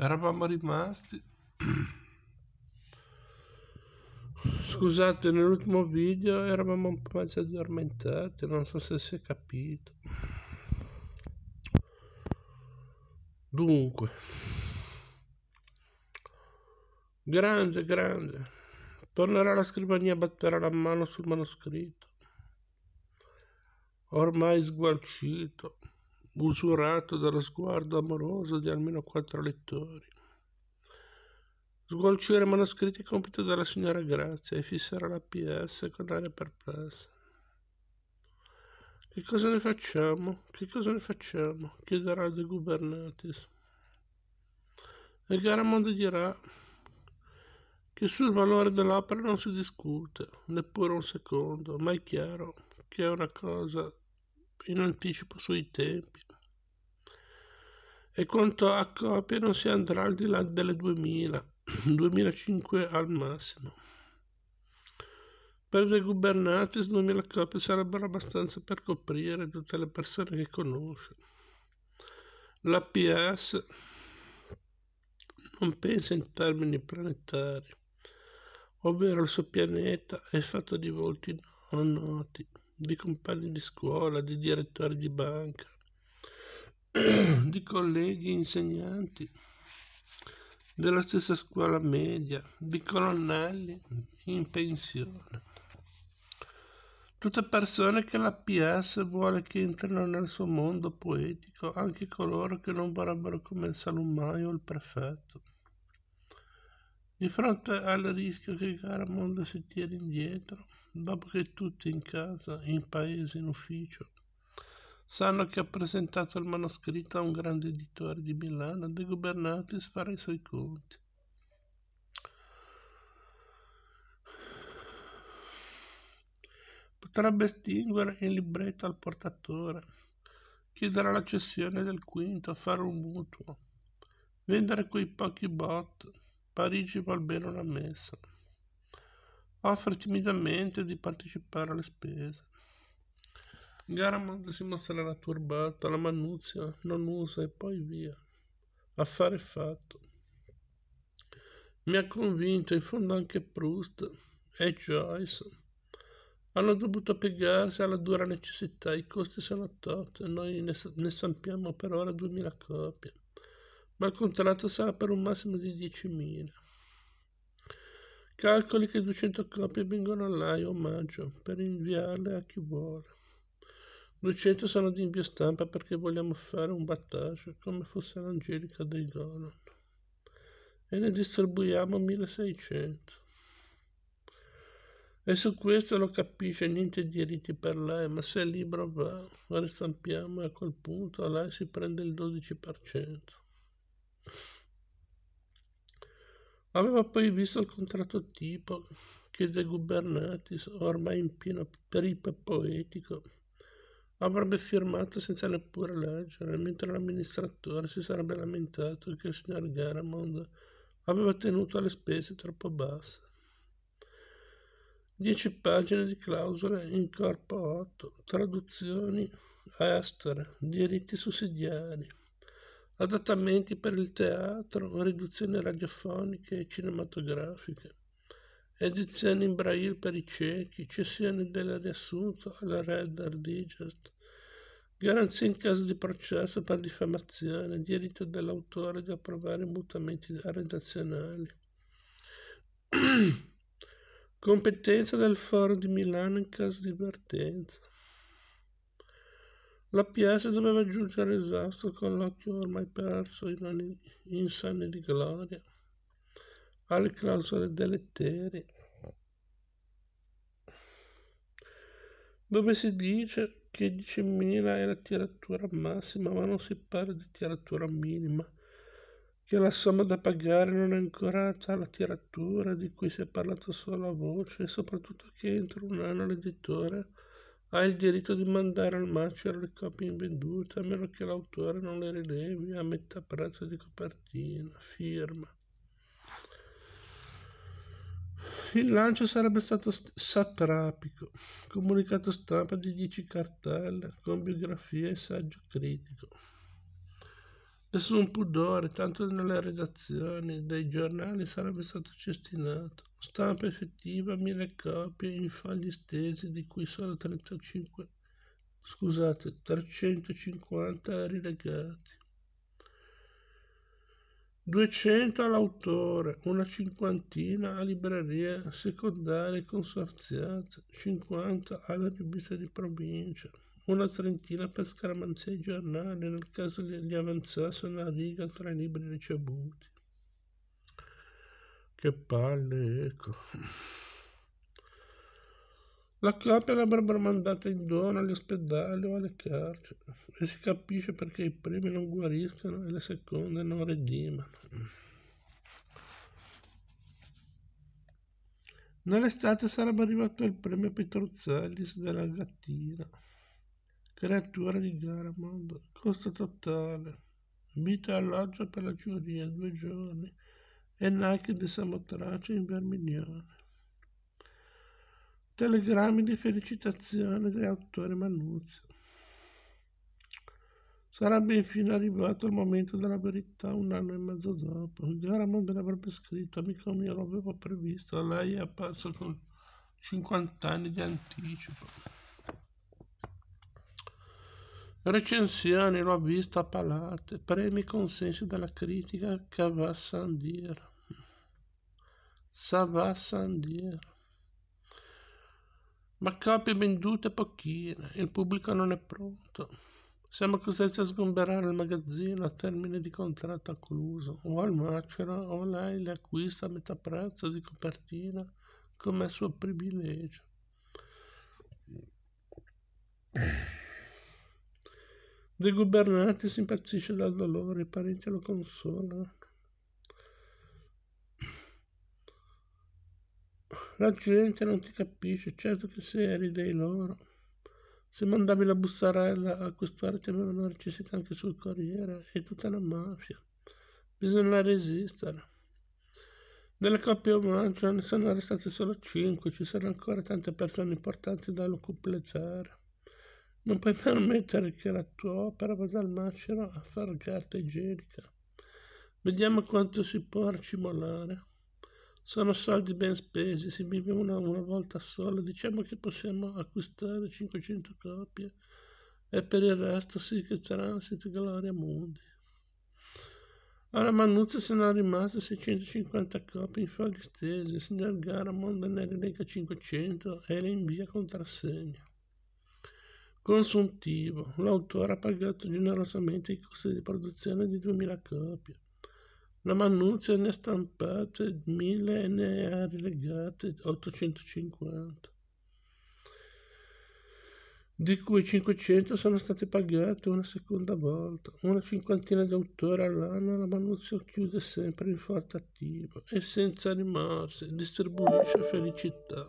eravamo rimasti scusate nell'ultimo video eravamo un po' mezzo addormentati non so se si è capito dunque grande grande tornerà alla scrivania e batterà la mano sul manoscritto ormai sgualcito usurato dallo sguardo amoroso di almeno quattro lettori. Sgolciare manoscritti compiti della signora Grazia e fissare la PS con aria perplessa. Che cosa ne facciamo? Che cosa ne facciamo? chiederà De Gubernatis. E Garamondo dirà che sul valore dell'opera non si discute, neppure un secondo, ma è chiaro che è una cosa in anticipo sui tempi, e quanto a copie non si andrà al di là delle 2000, 2005 al massimo. Per The Gubernatis 2000 copie sarebbero abbastanza per coprire tutte le persone che conosce. L'APS non pensa in termini planetari, ovvero il suo pianeta è fatto di volti non noti, di compagni di scuola, di direttori di banca, di colleghi insegnanti della stessa scuola media, di colonnelli in pensione. Tutte persone che la PS vuole che entrino nel suo mondo poetico, anche coloro che non vorrebbero come il salumaio o il prefetto. Di fronte al rischio che il caro mondo si tiri indietro, dopo che tutti in casa, in paese, in ufficio, Sanno che ha presentato il manoscritto a un grande editore di Milano, De Gubernatis, fare i suoi conti. Potrebbe estinguere il libretto al portatore, chiedere la cessione del quinto, fare un mutuo, vendere quei pochi bot. Parigi Balbero l'ha messa offre timidamente di partecipare alle spese. Garamond si mostrerà turbata, la mannuzia non usa e poi via. Affare fatto. Mi ha convinto in fondo anche Proust e Joyce. Hanno dovuto piegarsi alla dura necessità, i costi sono tolti, noi ne, ne stampiamo per ora 2000 copie, ma il contratto sarà per un massimo di 10.000. Calcoli che 200 copie vengono all'AI o maggio per inviarle a chi vuole. Lucente sono di invio stampa perché vogliamo fare un battaggio come fosse l'Angelica dei Donald. e ne distribuiamo 1600. E su questo lo capisce, niente di riti per lei, ma se il libro va, lo ristampiamo e a quel punto a lei si prende il 12%. Aveva poi visto il contratto tipo che De Gubernatis, ormai in pieno peripe poetico, Avrebbe firmato senza neppure leggere, mentre l'amministratore si sarebbe lamentato che il signor Garamond aveva tenuto le spese troppo basse. Dieci pagine di clausole in corpo 8, traduzioni a estere, diritti sussidiari, adattamenti per il teatro, riduzioni radiofoniche e cinematografiche, edizione in braille per i ciechi, cessione del riassunto alla Redder Digest, garanzia in caso di processo per diffamazione, diritto dell'autore di approvare mutamenti redazionali. Competenza del Foro di Milano in caso di vertenza. La PS doveva giungere esausto con l'occhio ormai perso in anni insani di gloria alle clausole deleterie, dove si dice che 10.000 è la tiratura massima, ma non si parla di tiratura minima, che la somma da pagare non è ancorata alla tiratura di cui si è parlato solo a voce, e soprattutto che entro un anno l'editore ha il diritto di mandare al macero le copie invendute, a meno che l'autore non le rilevi a metà prezzo di copertina, firma Il lancio sarebbe stato st- satrapico, comunicato stampa di 10 cartelle, con biografia e saggio critico. Nessun pudore, tanto nelle redazioni dei giornali sarebbe stato cestinato. Stampa effettiva, mille copie in fogli stesi, di cui solo 35, scusate, 350 rilegati. 200 all'autore, una cinquantina a librerie secondarie consorziate, 50 alla rivista di provincia, una trentina per scaramanzia e giornali nel caso gli avanzasse una riga tra i libri ricevuti. Che palle, ecco. La copia l'avrebbero mandata in dono agli ospedali o alle carceri e si capisce perché i primi non guariscono e le seconde non redimano. Nell'estate sarebbe arrivato il premio Petrozzellis della Gattina, creatura di Garamond, costo totale, vita e alloggio per la giuria, due giorni, e Nike di Samotrace in Vermiglione telegrammi di felicitazione dell'autore Manuzio. Sarebbe infine arrivato il momento della verità un anno e mezzo dopo. Garamond l'avrebbe scritto, amico mio, lo avevo previsto, lei è apparso con 50 anni di anticipo. Recensioni l'ho vista a palate, premi consensi dalla critica che va a Sandir. Sava Sandir ma copie vendute pochine, il pubblico non è pronto. Siamo costretti a sgomberare il magazzino a termine di contratto accluso, o al macero o lei le acquista a metà prezzo di copertina come suo privilegio. De Gubernati si impazzisce dal dolore, i parenti lo consolano. La gente non ti capisce, certo che se eri dei loro. Se mandavi la bussarella a quest'ora ti avevano recensito anche sul Corriere è tutta la mafia. Bisogna resistere. Delle coppie omaggio ne sono restate solo cinque, ci sono ancora tante persone importanti da completare. Non puoi permettere che la tua opera vada al macero a far carta igienica. Vediamo quanto si può racimolare. Sono soldi ben spesi, si vive una, una volta sola, diciamo che possiamo acquistare 500 copie e per il resto sì che transito gloria mondi. Ora Manuzzi se ne ha rimaste 650 copie in fogli stesi, il signor Garamond ne rilega 500 e le invia contrassegna. Consuntivo, l'autore ha pagato generosamente i costi di produzione di 2000 copie. La Mannuccia ne ha stampate mille e ne ha rilegate 850, di cui 500 sono state pagate una seconda volta. Una cinquantina di autori all'anno la Mannuccia chiude sempre in forte attivo e senza rimorsi distribuisce felicità.